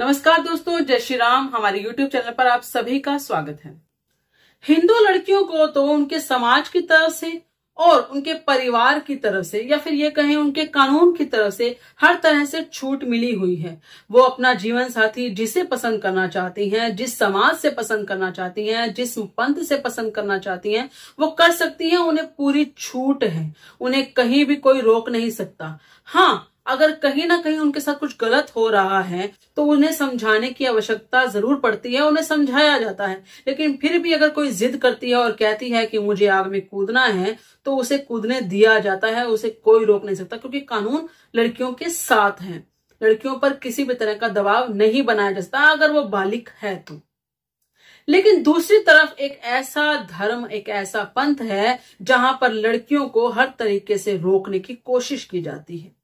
नमस्कार दोस्तों जय श्री राम हमारे YouTube चैनल पर आप सभी का स्वागत है हिंदू लड़कियों को तो उनके समाज की तरफ से और उनके परिवार की तरफ से या फिर ये कहें उनके कानून की तरफ से हर तरह से छूट मिली हुई है वो अपना जीवन साथी जिसे पसंद करना चाहती हैं जिस समाज से पसंद करना चाहती हैं जिस पंथ से पसंद करना चाहती हैं वो कर सकती हैं उन्हें पूरी छूट है उन्हें कहीं भी कोई रोक नहीं सकता हाँ अगर कहीं ना कहीं उनके साथ कुछ गलत हो रहा है तो उन्हें समझाने की आवश्यकता जरूर पड़ती है उन्हें समझाया जाता है लेकिन फिर भी अगर कोई जिद करती है और कहती है कि मुझे आग में कूदना है तो उसे कूदने दिया जाता है उसे कोई रोक नहीं सकता क्योंकि कानून लड़कियों के साथ है लड़कियों पर किसी भी तरह का दबाव नहीं बनाया जाता अगर वो बालिक है तो लेकिन दूसरी तरफ एक ऐसा धर्म एक ऐसा पंथ है जहां पर लड़कियों को हर तरीके से रोकने की कोशिश की जाती है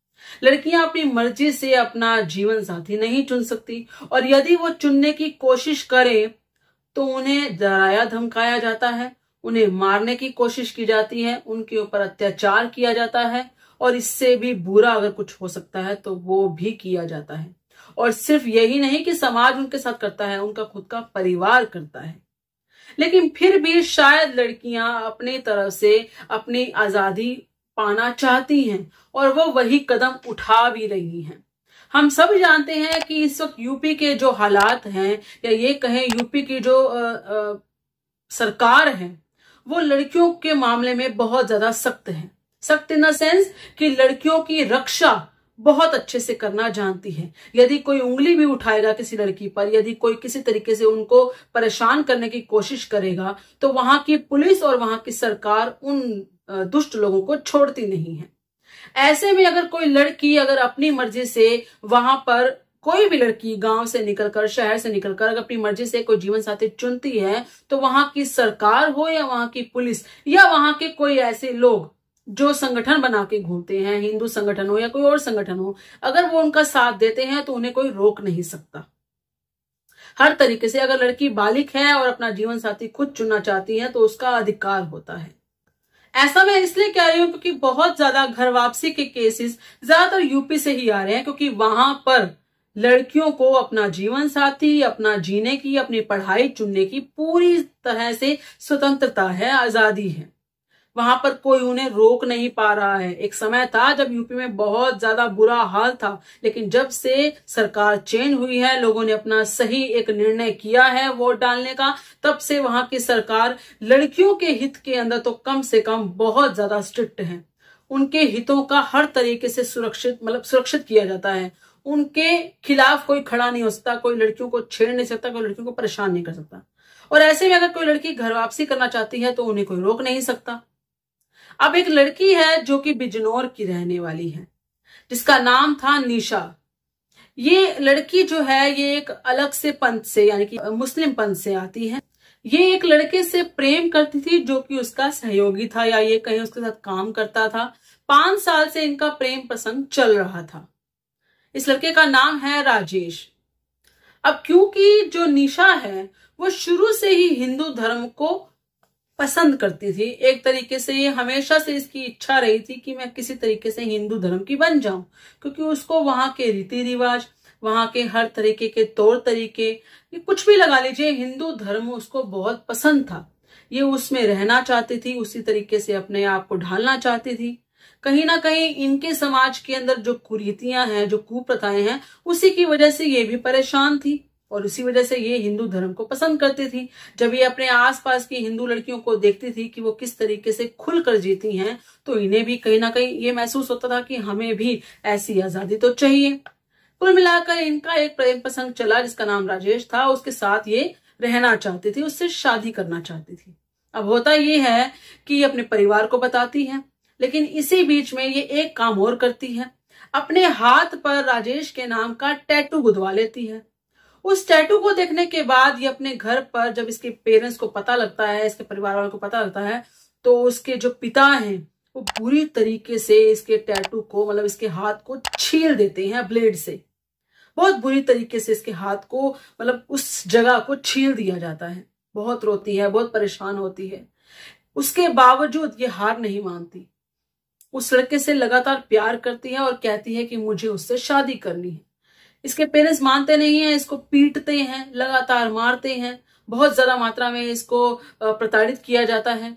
लड़कियां अपनी मर्जी से अपना जीवन साथी नहीं चुन सकती और यदि वो चुनने की कोशिश करें तो उन्हें डराया धमकाया जाता है उन्हें मारने की कोशिश की जाती है उनके ऊपर अत्याचार किया जाता है और इससे भी बुरा अगर कुछ हो सकता है तो वो भी किया जाता है और सिर्फ यही नहीं कि समाज उनके साथ करता है उनका खुद का परिवार करता है लेकिन फिर भी शायद लड़कियां अपनी तरफ से अपनी आजादी पाना चाहती हैं और वो वही कदम उठा भी रही हैं हम सब जानते हैं कि इस वक्त यूपी के जो हालात हैं या ये कहें यूपी की जो आ, आ, सरकार है वो लड़कियों के मामले में बहुत ज्यादा सख्त है सख्त इन द सेंस कि लड़कियों की रक्षा बहुत अच्छे से करना जानती है यदि कोई उंगली भी उठाएगा किसी लड़की पर यदि कोई किसी तरीके से उनको परेशान करने की कोशिश करेगा तो वहां की पुलिस और वहां की सरकार उन दुष्ट लोगों को छोड़ती नहीं है ऐसे में अगर कोई लड़की अगर अपनी मर्जी से वहां पर कोई भी लड़की गांव से निकलकर शहर से निकलकर अगर अपनी मर्जी से कोई जीवन साथी चुनती है तो वहां की सरकार हो या वहां की पुलिस या वहां के कोई ऐसे लोग जो संगठन बना के घूमते हैं हिंदू संगठन हो या कोई और संगठन हो अगर वो उनका साथ देते हैं तो उन्हें कोई रोक नहीं सकता हर तरीके से अगर लड़की बालिक है और अपना जीवन साथी खुद चुनना चाहती है तो उसका अधिकार होता है ऐसा मैं इसलिए कह रही हूँ क्योंकि बहुत ज्यादा घर वापसी के केसेस ज्यादातर यूपी से ही आ रहे हैं क्योंकि वहां पर लड़कियों को अपना जीवन साथी अपना जीने की अपनी पढ़ाई चुनने की पूरी तरह से स्वतंत्रता है आजादी है वहां पर कोई उन्हें रोक नहीं पा रहा है एक समय था जब यूपी में बहुत ज्यादा बुरा हाल था लेकिन जब से सरकार चेंज हुई है लोगों ने अपना सही एक निर्णय किया है वोट डालने का तब से वहां की सरकार लड़कियों के हित के अंदर तो कम से कम बहुत ज्यादा स्ट्रिक्ट है उनके हितों का हर तरीके से सुरक्षित मतलब सुरक्षित किया जाता है उनके खिलाफ कोई खड़ा नहीं हो सकता कोई लड़कियों को छेड़ नहीं सकता कोई लड़कियों को परेशान नहीं कर सकता और ऐसे में अगर कोई लड़की घर वापसी करना चाहती है तो उन्हें कोई रोक नहीं सकता अब एक लड़की है जो कि बिजनौर की रहने वाली है जिसका नाम था निशा ये लड़की जो है ये एक अलग से पंथ से यानी कि मुस्लिम पंथ से आती है ये एक लड़के से प्रेम करती थी जो कि उसका सहयोगी था या ये कहीं उसके साथ काम करता था पांच साल से इनका प्रेम प्रसंग चल रहा था इस लड़के का नाम है राजेश अब क्योंकि जो निशा है वो शुरू से ही हिंदू धर्म को पसंद करती थी एक तरीके से ये हमेशा से इसकी इच्छा रही थी कि मैं किसी तरीके से हिंदू धर्म की बन जाऊं क्योंकि उसको वहां के रीति रिवाज वहां के हर तरीके के तौर तरीके ये कुछ भी लगा लीजिए हिंदू धर्म उसको बहुत पसंद था ये उसमें रहना चाहती थी उसी तरीके से अपने आप को ढालना चाहती थी कहीं ना कहीं इनके समाज के अंदर जो कुरीतियां हैं जो कुप्रथाएं हैं उसी की वजह से ये भी परेशान थी और उसी वजह से ये हिंदू धर्म को पसंद करती थी जब ये अपने आसपास की हिंदू लड़कियों को देखती थी कि वो किस तरीके से खुलकर जीती हैं तो इन्हें भी कहीं ना कहीं ये महसूस होता था कि हमें भी ऐसी आजादी तो चाहिए कुल मिलाकर इनका एक प्रेम प्रसंग चला जिसका नाम राजेश था उसके साथ ये रहना चाहती थी उससे शादी करना चाहती थी अब होता ये है कि ये अपने परिवार को बताती है लेकिन इसी बीच में ये एक काम और करती है अपने हाथ पर राजेश के नाम का टैटू गुदवा लेती है उस टैटू को देखने के बाद ये अपने घर पर जब इसके पेरेंट्स को पता लगता है इसके परिवार वालों को पता लगता है तो उसके जो पिता हैं वो पूरी तरीके से इसके टैटू को मतलब इसके हाथ को छील देते हैं ब्लेड से बहुत बुरी तरीके से इसके हाथ को मतलब उस जगह को छील दिया जाता है बहुत रोती है बहुत परेशान होती है उसके बावजूद ये हार नहीं मानती उस लड़के से लगातार प्यार करती है और कहती है कि मुझे उससे शादी करनी है इसके पेरेंट्स मानते नहीं है इसको पीटते हैं लगातार मारते हैं बहुत ज्यादा मात्रा में इसको प्रताड़ित किया जाता है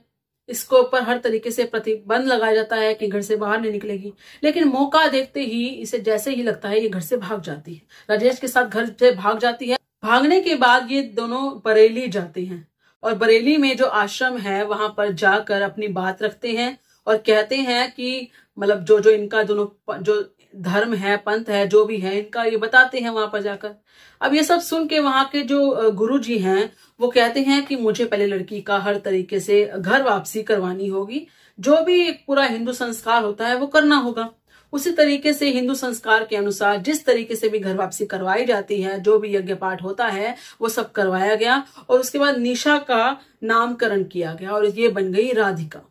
इसको ऊपर हर तरीके से प्रतिबंध लगाया जाता है कि घर से बाहर नहीं निकलेगी लेकिन मौका देखते ही इसे जैसे ही लगता है ये घर से भाग जाती है राजेश के साथ घर से भाग जाती है भागने के बाद ये दोनों बरेली जाते हैं और बरेली में जो आश्रम है वहां पर जाकर अपनी बात रखते हैं और कहते हैं कि मतलब जो जो इनका दोनों जो धर्म है पंथ है जो भी है इनका ये बताते हैं वहां पर जाकर अब ये सब सुन के वहां के जो गुरु जी हैं वो कहते हैं कि मुझे पहले लड़की का हर तरीके से घर वापसी करवानी होगी जो भी पूरा हिंदू संस्कार होता है वो करना होगा उसी तरीके से हिंदू संस्कार के अनुसार जिस तरीके से भी घर वापसी करवाई जाती है जो भी यज्ञ पाठ होता है वो सब करवाया गया और उसके बाद निशा का नामकरण किया गया और ये बन गई राधिका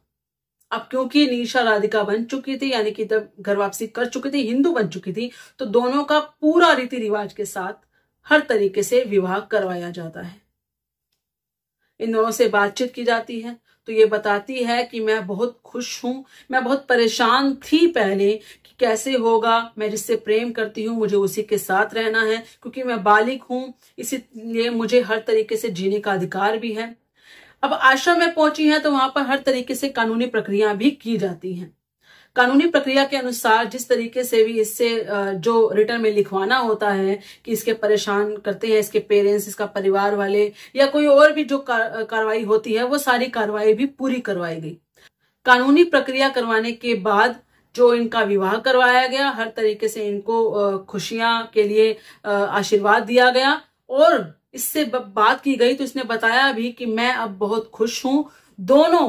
अब क्योंकि निशा राधिका बन चुकी थी यानी कि जब घर वापसी कर चुकी थी हिंदू बन चुकी थी तो दोनों का पूरा रीति रिवाज के साथ हर तरीके से विवाह करवाया जाता है इन दोनों से बातचीत की जाती है तो ये बताती है कि मैं बहुत खुश हूं मैं बहुत परेशान थी पहले कि कैसे होगा मैं जिससे प्रेम करती हूं मुझे उसी के साथ रहना है क्योंकि मैं बालिक हूं इसीलिए मुझे हर तरीके से जीने का अधिकार भी है अब आश्रम में पहुंची है तो वहां पर हर तरीके से कानूनी प्रक्रिया भी की जाती है कानूनी प्रक्रिया के अनुसार जिस तरीके से भी इससे जो रिटर्न में लिखवाना होता है कि इसके परेशान करते हैं इसके पेरेंट्स इसका परिवार वाले या कोई और भी जो कार्रवाई होती है वो सारी कार्रवाई भी पूरी करवाई गई कानूनी प्रक्रिया करवाने के बाद जो इनका विवाह करवाया गया हर तरीके से इनको खुशियां के लिए आशीर्वाद दिया गया और इससे बात की गई तो इसने बताया भी कि मैं अब बहुत खुश हूं दोनों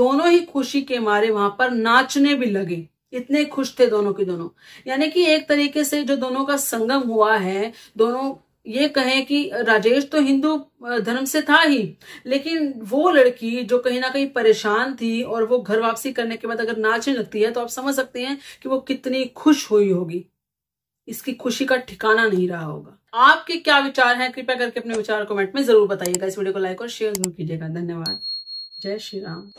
दोनों ही खुशी के मारे वहां पर नाचने भी लगे इतने खुश थे दोनों के दोनों यानी कि एक तरीके से जो दोनों का संगम हुआ है दोनों ये कहें कि राजेश तो हिंदू धर्म से था ही लेकिन वो लड़की जो कहीं ना कहीं परेशान थी और वो घर वापसी करने के बाद अगर नाचने लगती है तो आप समझ सकते हैं कि वो कितनी खुश हुई होगी इसकी खुशी का ठिकाना नहीं रहा होगा आपके क्या विचार हैं कृपया करके अपने विचार कमेंट में जरूर बताइएगा इस वीडियो को लाइक और शेयर जरूर कीजिएगा धन्यवाद जय श्री राम